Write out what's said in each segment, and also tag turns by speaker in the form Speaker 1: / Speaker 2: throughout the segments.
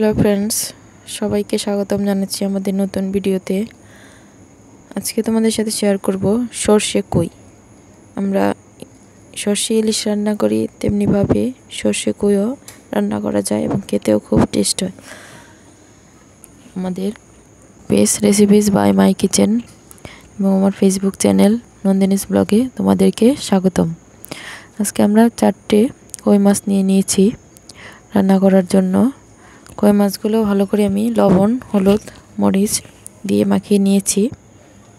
Speaker 1: hello friends সবাইকে স্বাগতম জানাচ্ছি আমাদের নতুন ভিডিওতে আজকে তোমাদের সাথে শেয়ার করব সর্ষে কই আমরা সর্ষে ইলিশ রান্না করি তেমনিভাবে সর্ষে কইও রান্না করা যায় এবং খেতেও খুব টেস্ট হয় আমাদের best recipes by my kitchen এবং আমার ফেসবুক চ্যানেল নন্দিনীস ব্লগে তোমাদেরকে স্বাগতম আজকে আমরা চারটে কই মাছ নিয়ে নিয়েছি রান্না করার জন্য কই মাছগুলো ভালো করে আমি লবণ হলুদ মরিচ দিয়ে মাখিয়ে নিয়েছি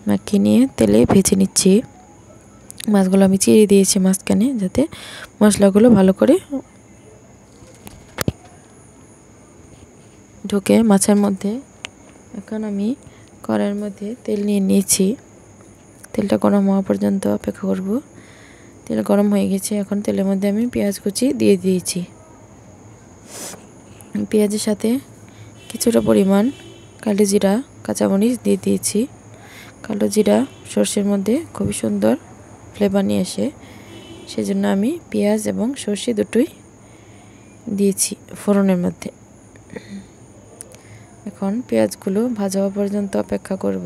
Speaker 1: মাখিয়ে নিয়ে তেলে ভেজে নিচ্ছি মাছগুলো আমি চিড়ে দিয়েছি মাঝখানে যাতে মশলাগুলো ভালো করে ঢুকে মাছের মধ্যে এখন আমি কড়াইয়ের মধ্যে তেল নিয়ে নিয়েছি তেলটা গরম হওয়া পর্যন্ত অপেক্ষা করব তেল গরম হয়ে গেছে এখন তেলের মধ্যে আমি পেঁয়াজ কুচি দিয়ে দিয়েছি পেঁয়াজের সাথে কিছুটা পরিমাণ কালো জিরা কাঁচামরিচ দিয়ে দিয়েছি কালো জিরা সর্ষের মধ্যে খুবই সুন্দর ফ্লেভার নিয়ে আসে সেজন্য আমি পেঁয়াজ এবং সর্ষে দুটোই দিয়েছি ফোড়নের মধ্যে এখন পেঁয়াজগুলো ভাজা হওয়া পর্যন্ত অপেক্ষা করব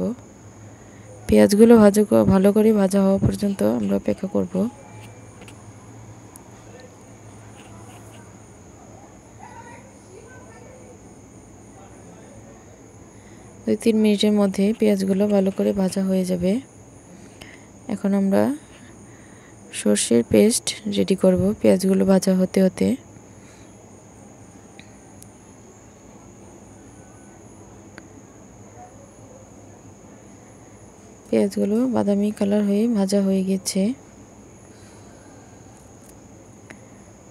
Speaker 1: পেঁয়াজগুলো ভাজা ভালো করে ভাজা হওয়া পর্যন্ত আমরা অপেক্ষা করব দুই তিন মিনিটের মধ্যে পেঁয়াজগুলো ভালো করে ভাজা হয়ে যাবে এখন আমরা সর্ষের পেস্ট রেডি করব পেঁয়াজগুলো ভাজা হতে হতে পেঁয়াজগুলো বাদামি কালার হয়ে ভাজা হয়ে গেছে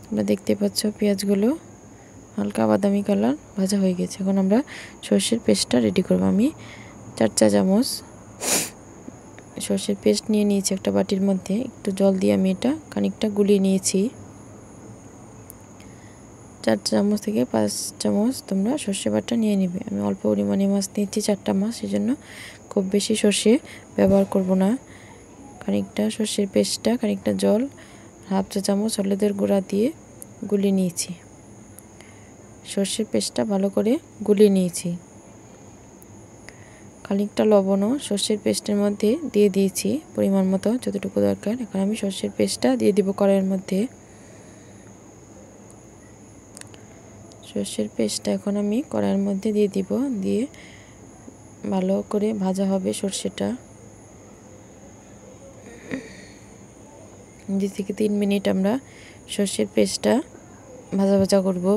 Speaker 1: তোমরা দেখতে পাচ্ছ পেঁয়াজগুলো হালকা বাদামি কালার ভাজা হয়ে গেছে এখন আমরা সর্ষের পেস্টটা রেডি করব আমি চার চা চামচ সর্ষের পেস্ট নিয়ে নিয়েছি একটা বাটির মধ্যে একটু জল দিয়ে আমি এটা খানিকটা গুলিয়ে নিয়েছি চার চামচ থেকে পাঁচ চামচ তোমরা সর্ষে বাটা নিয়ে নেবে আমি অল্প পরিমাণে মাছ নিয়েছি চারটা মাছ সেই জন্য খুব বেশি সর্ষে ব্যবহার করব না খানিকটা সর্ষের পেস্টটা খানিকটা জল হাফ চা চামচ হলুদের গুঁড়া দিয়ে গুলি নিয়েছি সর্ষের পেস্টটা ভালো করে গুলিয়ে নিয়েছি খানিকটা লবণও সর্ষের পেস্টের মধ্যে দিয়ে দিয়েছি পরিমাণ মতো যতটুকু দরকার এখন আমি সর্ষের পেস্টটা দিয়ে দিব কড়াইয়ের মধ্যে সর্ষের পেস্টটা এখন আমি কড়াইয়ের মধ্যে দিয়ে দিব দিয়ে ভালো করে ভাজা হবে সর্ষেটা দুই থেকে তিন মিনিট আমরা সর্ষের পেস্টটা ভাজা ভাজা করবো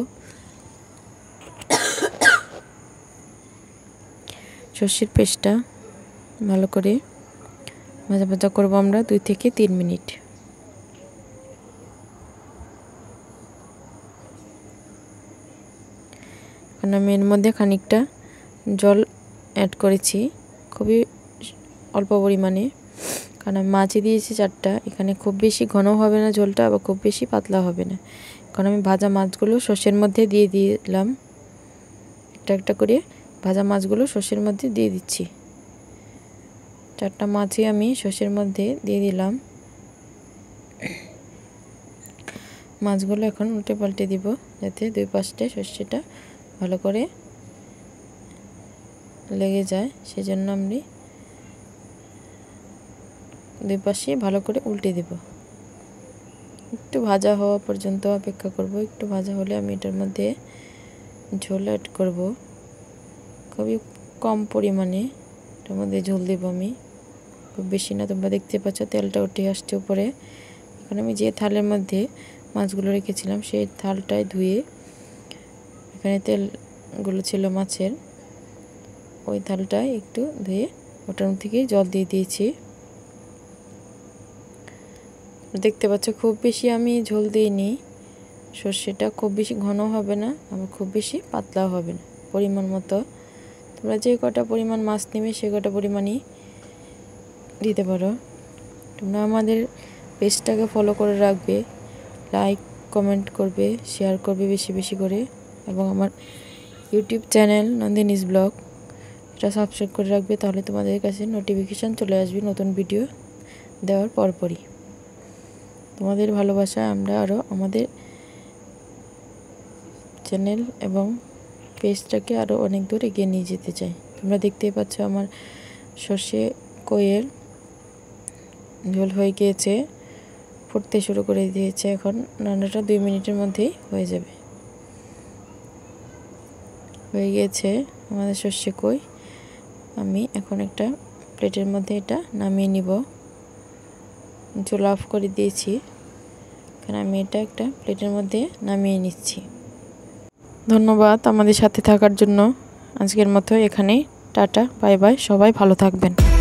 Speaker 1: সর্ষের পেস্টটা ভালো করে ভাজা ভাজা করবো আমরা দুই থেকে তিন মিনিট এখন আমি এর মধ্যে খানিকটা জল অ্যাড করেছি খুবই অল্প পরিমাণে কারণ আমি মাছি দিয়েছি চারটা এখানে খুব বেশি ঘন হবে না ঝোলটা আবার খুব বেশি পাতলা হবে না এখন আমি ভাজা মাছগুলো সর্ষের মধ্যে দিয়ে দিলাম একটা একটা করে ভাজা মাছগুলো সর্ষের মধ্যে দিয়ে দিচ্ছি চারটা মাছই আমি সর্ষের মধ্যে দিয়ে দিলাম মাছগুলো এখন উল্টে পাল্টে দিব যাতে দুই পাশে সর্ষেটা ভালো করে লেগে যায় সেজন্য আমি দুই পাশে ভালো করে উল্টে দেব একটু ভাজা হওয়া পর্যন্ত অপেক্ষা করব একটু ভাজা হলে আমি এটার মধ্যে ঝোল অ্যাড করবো খুবই কম পরিমাণে এর মধ্যে ঝোল দেবো আমি খুব বেশি না তোমরা দেখতে পাচ্ছ তেলটা উঠে আসছে উপরে এখন আমি যে থালের মধ্যে মাছগুলো রেখেছিলাম সেই থালটায় ধুয়ে এখানে তেলগুলো ছিল মাছের ওই থালটায় একটু ধুয়ে ওটার থেকে জল দিয়ে দিয়েছি দেখতে পাচ্ছ খুব বেশি আমি ঝোল দিইনি সর্ষেটা খুব বেশি ঘন হবে না আবার খুব বেশি পাতলাও হবে না পরিমাণ মতো তোমরা যে কটা পরিমাণ মাছ নেবে সে কটা পরিমাণই দিতে পারো তোমরা আমাদের পেজটাকে ফলো করে রাখবে লাইক কমেন্ট করবে শেয়ার করবে বেশি বেশি করে এবং আমার ইউটিউব চ্যানেল নন্দিনীজ ব্লগ এটা সাবস্ক্রাইব করে রাখবে তাহলে তোমাদের কাছে নোটিফিকেশান চলে আসবে নতুন ভিডিও দেওয়ার পরপরই তোমাদের ভালোবাসা আমরা আরও আমাদের চ্যানেল এবং পেস্টটাকে আরও অনেক দূর এগিয়ে নিয়ে যেতে চাই তোমরা দেখতেই পাচ্ছ আমার সর্ষে কয়ের ঝোল হয়ে গিয়েছে ফুটতে শুরু করে দিয়েছে এখন রান্নাটা দুই মিনিটের মধ্যেই হয়ে যাবে হয়ে গিয়েছে আমাদের সর্ষে কই আমি এখন একটা প্লেটের মধ্যে এটা নামিয়ে নিব ঝোল অফ করে দিয়েছি কারণ আমি এটা একটা প্লেটের মধ্যে নামিয়ে নিচ্ছি ধন্যবাদ আমাদের সাথে থাকার জন্য আজকের মতো এখানেই টাটা বাই বাই সবাই ভালো থাকবেন